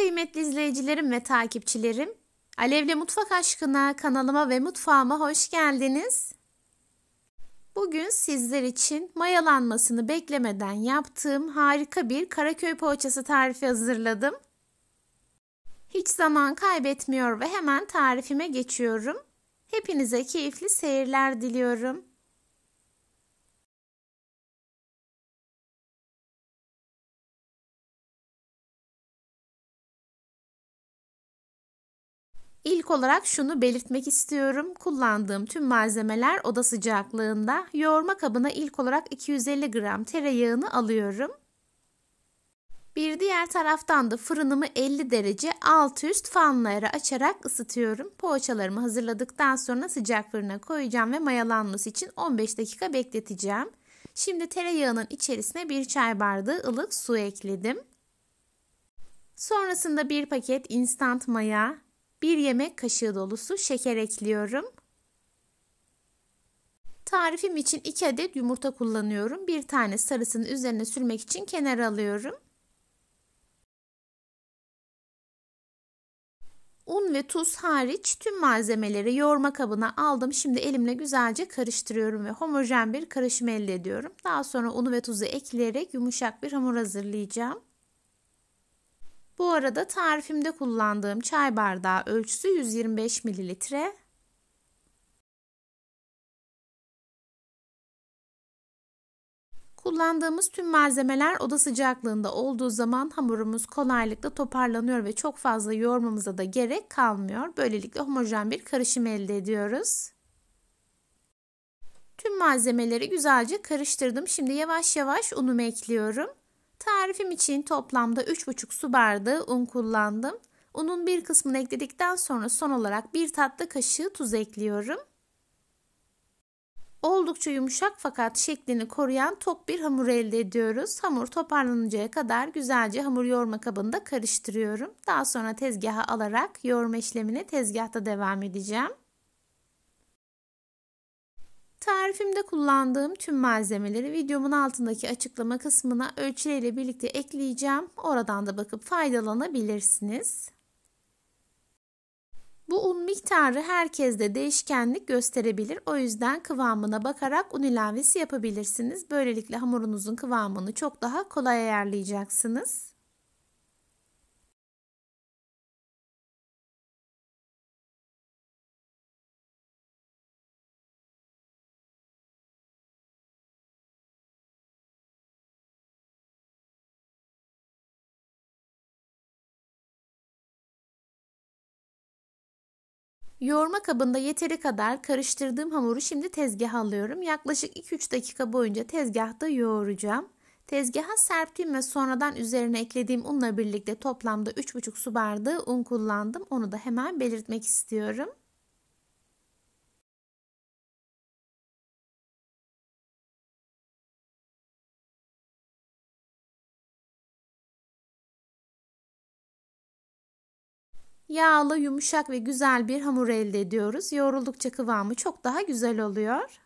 kıymetli izleyicilerim ve takipçilerim, Alevle Mutfak Aşkına kanalıma ve mutfağıma hoş geldiniz. Bugün sizler için mayalanmasını beklemeden yaptığım harika bir Karaköy poğaçası tarifi hazırladım. Hiç zaman kaybetmiyor ve hemen tarifime geçiyorum. Hepinize keyifli seyirler diliyorum. İlk olarak şunu belirtmek istiyorum. Kullandığım tüm malzemeler oda sıcaklığında. Yoğurma kabına ilk olarak 250 gram tereyağını alıyorum. Bir diğer taraftan da fırınımı 50 derece alt üst fanları açarak ısıtıyorum. Poğaçalarımı hazırladıktan sonra sıcak fırına koyacağım ve mayalanması için 15 dakika bekleteceğim. Şimdi tereyağının içerisine bir çay bardağı ılık su ekledim. Sonrasında bir paket instant maya, 1 yemek kaşığı dolusu şeker ekliyorum. Tarifim için 2 adet yumurta kullanıyorum. Bir tane sarısını üzerine sürmek için kenara alıyorum. Un ve tuz hariç tüm malzemeleri yoğurma kabına aldım. Şimdi elimle güzelce karıştırıyorum ve homojen bir karışım elde ediyorum. Daha sonra unu ve tuzu ekleyerek yumuşak bir hamur hazırlayacağım. Bu arada tarifimde kullandığım çay bardağı ölçüsü 125 mililitre. Kullandığımız tüm malzemeler oda sıcaklığında olduğu zaman hamurumuz kolaylıkla toparlanıyor ve çok fazla yoğurmamıza da gerek kalmıyor. Böylelikle homojen bir karışım elde ediyoruz. Tüm malzemeleri güzelce karıştırdım. Şimdi yavaş yavaş unumu ekliyorum. Tarifim için toplamda 3,5 su bardağı un kullandım. Unun bir kısmını ekledikten sonra son olarak bir tatlı kaşığı tuz ekliyorum. Oldukça yumuşak fakat şeklini koruyan top bir hamur elde ediyoruz. Hamur toparlanıncaya kadar güzelce hamur yoğurma kabında karıştırıyorum. Daha sonra tezgaha alarak yoğurma işlemine tezgahta devam edeceğim. Tarifimde kullandığım tüm malzemeleri videomun altındaki açıklama kısmına ölçüleriyle birlikte ekleyeceğim. Oradan da bakıp faydalanabilirsiniz. Bu un miktarı herkeste değişkenlik gösterebilir. O yüzden kıvamına bakarak un ilavesi yapabilirsiniz. Böylelikle hamurunuzun kıvamını çok daha kolay ayarlayacaksınız. Yoğurma kabında yeteri kadar karıştırdığım hamuru şimdi tezgaha alıyorum. Yaklaşık 2-3 dakika boyunca tezgahta yoğuracağım. Tezgaha serptiğim ve sonradan üzerine eklediğim unla birlikte toplamda 3,5 su bardağı un kullandım. Onu da hemen belirtmek istiyorum. yağlı, yumuşak ve güzel bir hamur elde ediyoruz. Yoğruldukça kıvamı çok daha güzel oluyor.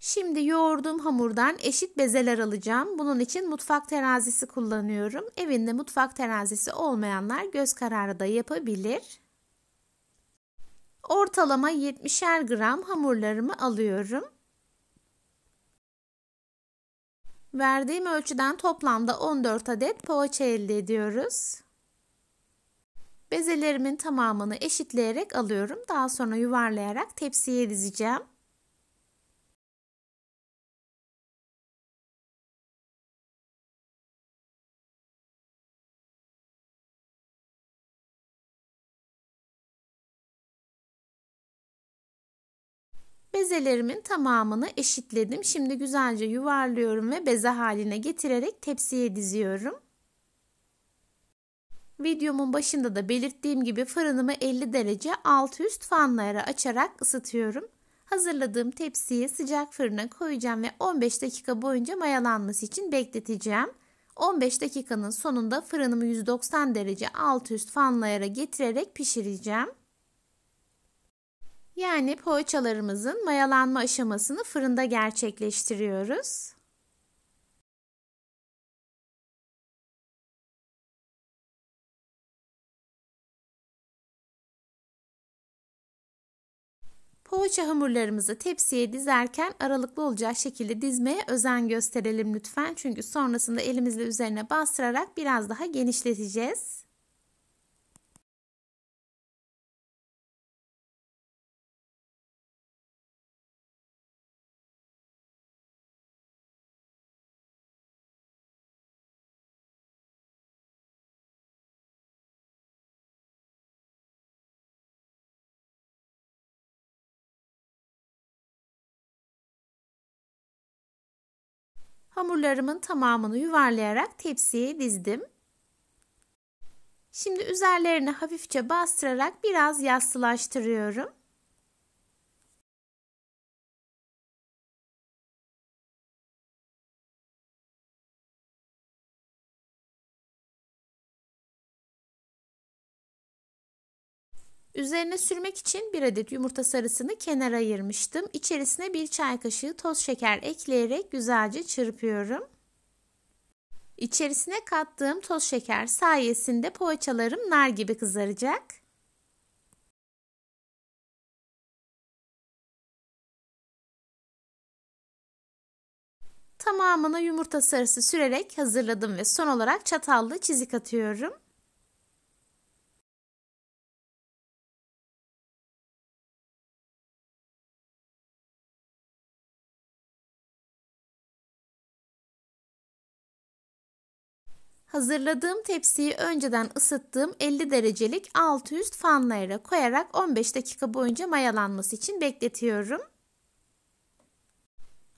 Şimdi yoğurduğum hamurdan eşit bezeler alacağım. Bunun için mutfak terazisi kullanıyorum. Evinde mutfak terazisi olmayanlar göz kararı da yapabilir ortalama 70'er gram hamurlarımı alıyorum. Verdiğim ölçüden toplamda 14 adet poğaça elde ediyoruz. Bezelerimin tamamını eşitleyerek alıyorum. Daha sonra yuvarlayarak tepsiye dizeceğim. Bezelerimin tamamını eşitledim. Şimdi güzelce yuvarlıyorum ve beze haline getirerek tepsiye diziyorum. Videomun başında da belirttiğim gibi fırınımı 50 derece alt üst fanlara açarak ısıtıyorum. Hazırladığım tepsiyi sıcak fırına koyacağım ve 15 dakika boyunca mayalanması için bekleteceğim. 15 dakikanın sonunda fırınımı 190 derece alt üst fanlara getirerek pişireceğim. Yani poğaçalarımızın mayalanma aşamasını fırında gerçekleştiriyoruz. Poğaça hamurlarımızı tepsiye dizerken aralıklı olacak şekilde dizmeye özen gösterelim lütfen. Çünkü sonrasında elimizle üzerine bastırarak biraz daha genişleteceğiz. Hamurlarımın tamamını yuvarlayarak tepsiye dizdim. Şimdi üzerlerine hafifçe bastırarak biraz yassılaştırıyorum. Üzerine sürmek için bir adet yumurta sarısını kenara ayırmıştım. İçerisine bir çay kaşığı toz şeker ekleyerek güzelce çırpıyorum. İçerisine kattığım toz şeker sayesinde poğaçalarım nar gibi kızaracak. Tamamına yumurta sarısı sürerek hazırladım ve son olarak çatallı çizik atıyorum. Hazırladığım tepsiyi önceden ısıttığım 50 derecelik alt üst fanlı koyarak 15 dakika boyunca mayalanması için bekletiyorum.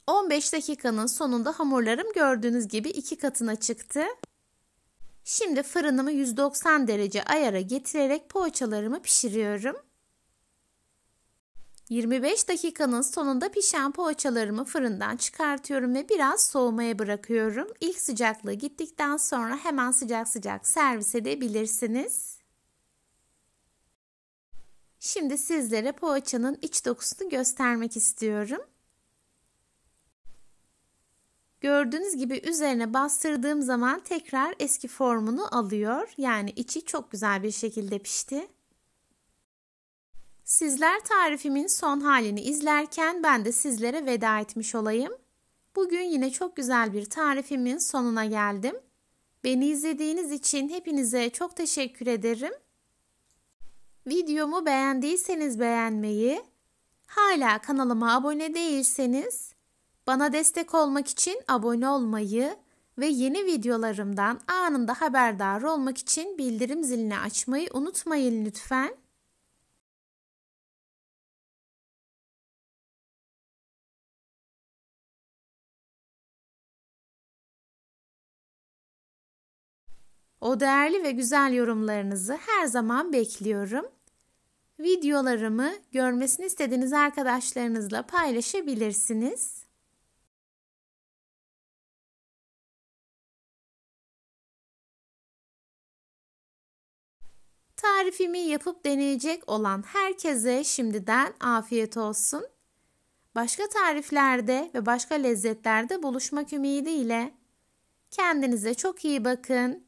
15 dakikanın sonunda hamurlarım gördüğünüz gibi iki katına çıktı. Şimdi fırınımı 190 derece ayara getirerek poğaçalarımı pişiriyorum. 25 dakikanın sonunda pişen poğaçalarımı fırından çıkartıyorum ve biraz soğumaya bırakıyorum. İlk sıcaklığı gittikten sonra hemen sıcak sıcak servis edebilirsiniz. Şimdi sizlere poğaçanın iç dokusunu göstermek istiyorum. Gördüğünüz gibi üzerine bastırdığım zaman tekrar eski formunu alıyor. Yani içi çok güzel bir şekilde pişti. Sizler tarifimin son halini izlerken ben de sizlere veda etmiş olayım. Bugün yine çok güzel bir tarifimin sonuna geldim. Beni izlediğiniz için hepinize çok teşekkür ederim. Videomu beğendiyseniz beğenmeyi, hala kanalıma abone değilseniz bana destek olmak için abone olmayı ve yeni videolarımdan anında haberdar olmak için bildirim zilini açmayı unutmayın lütfen. O değerli ve güzel yorumlarınızı her zaman bekliyorum. Videolarımı görmesini istediğiniz arkadaşlarınızla paylaşabilirsiniz. Tarifimi yapıp deneyecek olan herkese şimdiden afiyet olsun. Başka tariflerde ve başka lezzetlerde buluşmak ümidiyle kendinize çok iyi bakın.